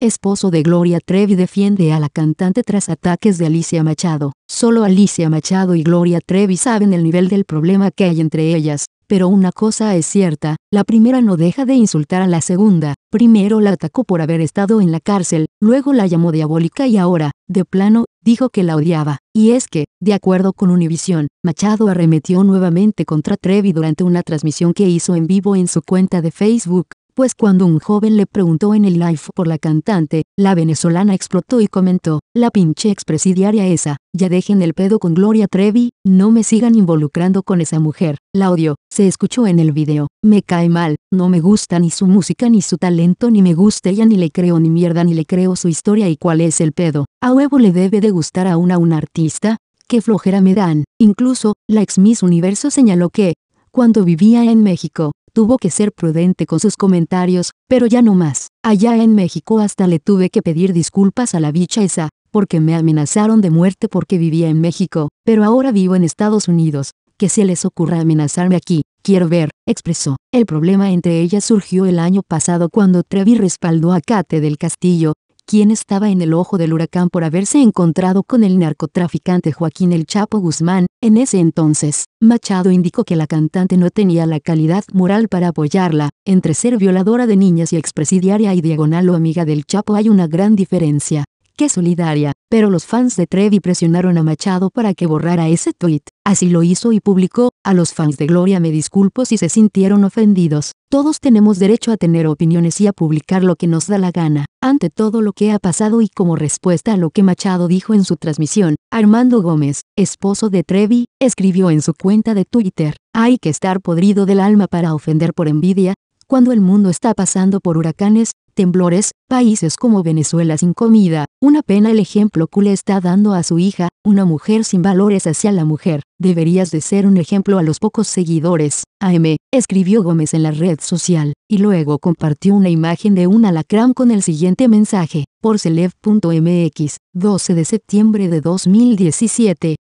esposo de Gloria Trevi defiende a la cantante tras ataques de Alicia Machado. Solo Alicia Machado y Gloria Trevi saben el nivel del problema que hay entre ellas, pero una cosa es cierta, la primera no deja de insultar a la segunda, primero la atacó por haber estado en la cárcel, luego la llamó diabólica y ahora, de plano, dijo que la odiaba. Y es que, de acuerdo con Univision, Machado arremetió nuevamente contra Trevi durante una transmisión que hizo en vivo en su cuenta de Facebook, pues cuando un joven le preguntó en el live por la cantante, la venezolana explotó y comentó, la pinche expresidiaria esa, ya dejen el pedo con Gloria Trevi, no me sigan involucrando con esa mujer, la odio, se escuchó en el video, me cae mal, no me gusta ni su música ni su talento ni me gusta ella ni le creo ni mierda ni le creo su historia y cuál es el pedo, a huevo le debe de gustar a una un artista, qué flojera me dan, incluso, la ex Miss Universo señaló que, cuando vivía en México, tuvo que ser prudente con sus comentarios, pero ya no más. Allá en México hasta le tuve que pedir disculpas a la bicha esa, porque me amenazaron de muerte porque vivía en México, pero ahora vivo en Estados Unidos, que se les ocurra amenazarme aquí, quiero ver, expresó. El problema entre ellas surgió el año pasado cuando Trevi respaldó a Kate del Castillo, quien estaba en el ojo del huracán por haberse encontrado con el narcotraficante Joaquín El Chapo Guzmán, en ese entonces, Machado indicó que la cantante no tenía la calidad moral para apoyarla, entre ser violadora de niñas y expresidiaria y diagonal o amiga del Chapo hay una gran diferencia. ¡Qué solidaria! Pero los fans de Trevi presionaron a Machado para que borrara ese tweet. Así lo hizo y publicó, a los fans de Gloria me disculpo si se sintieron ofendidos. Todos tenemos derecho a tener opiniones y a publicar lo que nos da la gana. Ante todo lo que ha pasado y como respuesta a lo que Machado dijo en su transmisión, Armando Gómez, esposo de Trevi, escribió en su cuenta de Twitter, hay que estar podrido del alma para ofender por envidia, cuando el mundo está pasando por huracanes, temblores, países como Venezuela sin comida, una pena el ejemplo que le está dando a su hija, una mujer sin valores hacia la mujer, deberías de ser un ejemplo a los pocos seguidores, AM, escribió Gómez en la red social, y luego compartió una imagen de un alacrán con el siguiente mensaje, por 12 de septiembre de 2017,